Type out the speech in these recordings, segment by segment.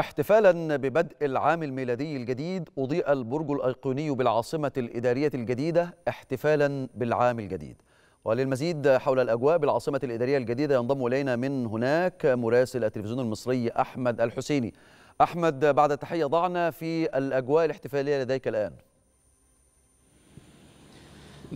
احتفالا ببدء العام الميلادي الجديد أضيء البرج الأيقوني بالعاصمة الإدارية الجديدة احتفالا بالعام الجديد وللمزيد حول الأجواء بالعاصمة الإدارية الجديدة ينضم إلينا من هناك مراسل التلفزيون المصري أحمد الحسيني أحمد بعد التحية ضعنا في الأجواء الاحتفالية لديك الآن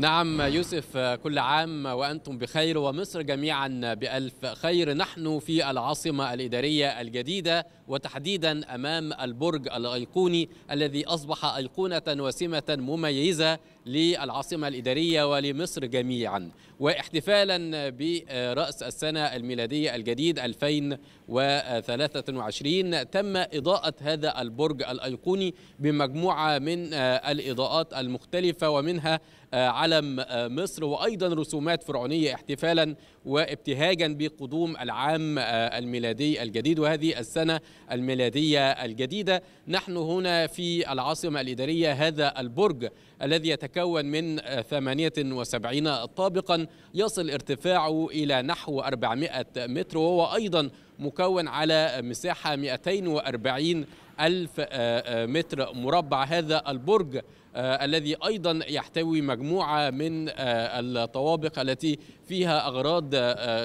نعم يوسف كل عام وأنتم بخير ومصر جميعا بألف خير نحن في العاصمة الإدارية الجديدة وتحديدا أمام البرج الأيقوني الذي أصبح أيقونة وسمة مميزة للعاصمة الإدارية ولمصر جميعا واحتفالا برأس السنة الميلادية الجديد 2023 تم إضاءة هذا البرج الأيقوني بمجموعة من الإضاءات المختلفة ومنها على علم آه، مصر وأيضا رسومات فرعونية احتفالا وابتهاجا بقدوم العام آه، الميلادي الجديد وهذه السنة الميلادية الجديدة نحن هنا في العاصمة الإدارية هذا البرج الذي يتكون من 78 آه، طابقا يصل ارتفاعه إلى نحو 400 متر وهو أيضا مكون على مساحة 240 ألف آه، آه، متر مربع هذا البرج آه، الذي أيضا يحتوي مجموعة من الطوابق التي فيها أغراض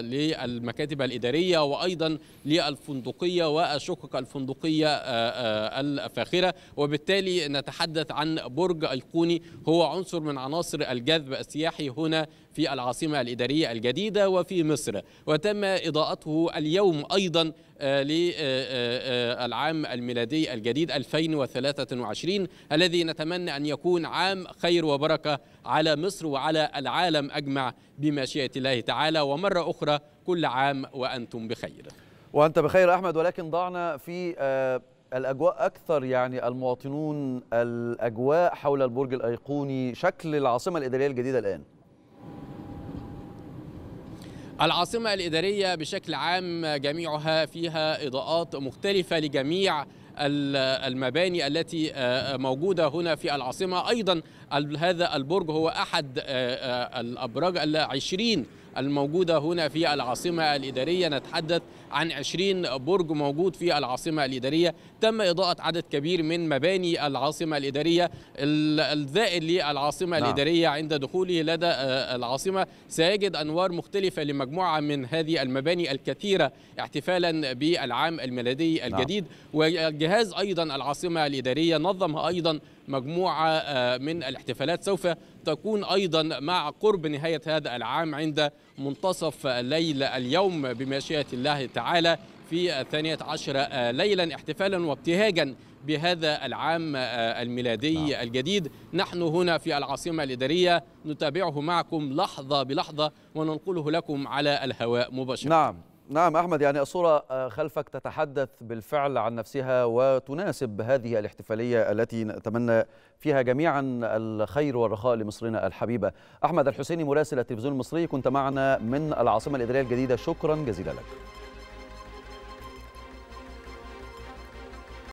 للمكاتب الإدارية وأيضا للفندقية والشقق الفندقية الفاخرة وبالتالي نتحدث عن برج أيقوني هو عنصر من عناصر الجذب السياحي هنا في العاصمة الإدارية الجديدة وفي مصر وتم إضاءته اليوم أيضا للعام الميلادي الجديد 2023 الذي نتمنى أن يكون عام خير وبركة على مصر وعلى العالم أجمع بمشيئة الله تعالى ومرة أخرى كل عام وأنتم بخير وأنت بخير أحمد ولكن ضعنا في آه، الأجواء أكثر يعني المواطنون الأجواء حول البرج الأيقوني شكل العاصمة الإدارية الجديدة الآن العاصمة الإدارية بشكل عام جميعها فيها إضاءات مختلفة لجميع المباني التي آه، آه، موجودة هنا في العاصمة أيضا هذا البرج هو أحد آه، الأبراج العشرين الموجودة هنا في العاصمة الإدارية نتحدث عن 20 برج موجود في العاصمة الإدارية تم إضاءة عدد كبير من مباني العاصمة الإدارية الذائل للعاصمة نعم. الإدارية عند دخوله لدى آه، العاصمة سيجد أنوار مختلفة لمجموعة من هذه المباني الكثيرة احتفالا بالعام الميلادي نعم. الجديد نعم. وجهاز أيضا العاصمة الإدارية نظم أيضا مجموعة آه، من الاحتفالات سوف تكون أيضا مع قرب نهاية هذا العام عند منتصف الليل اليوم بمشيئة الله تعالى في الثانية عشر آه، ليلا احتفالا وابتهاجا بهذا العام آه، الميلادي نعم. الجديد نحن هنا في العاصمة الإدارية نتابعه معكم لحظة بلحظة وننقله لكم على الهواء مباشرة نعم نعم أحمد يعني الصورة آه، خلفك تتحدث بالفعل عن نفسها وتناسب هذه الاحتفالية التي نتمنى فيها جميعا الخير والرخاء لمصرنا الحبيبة أحمد الحسيني مراسل التلفزيون المصري كنت معنا من العاصمة الإدارية الجديدة شكرا جزيلا لك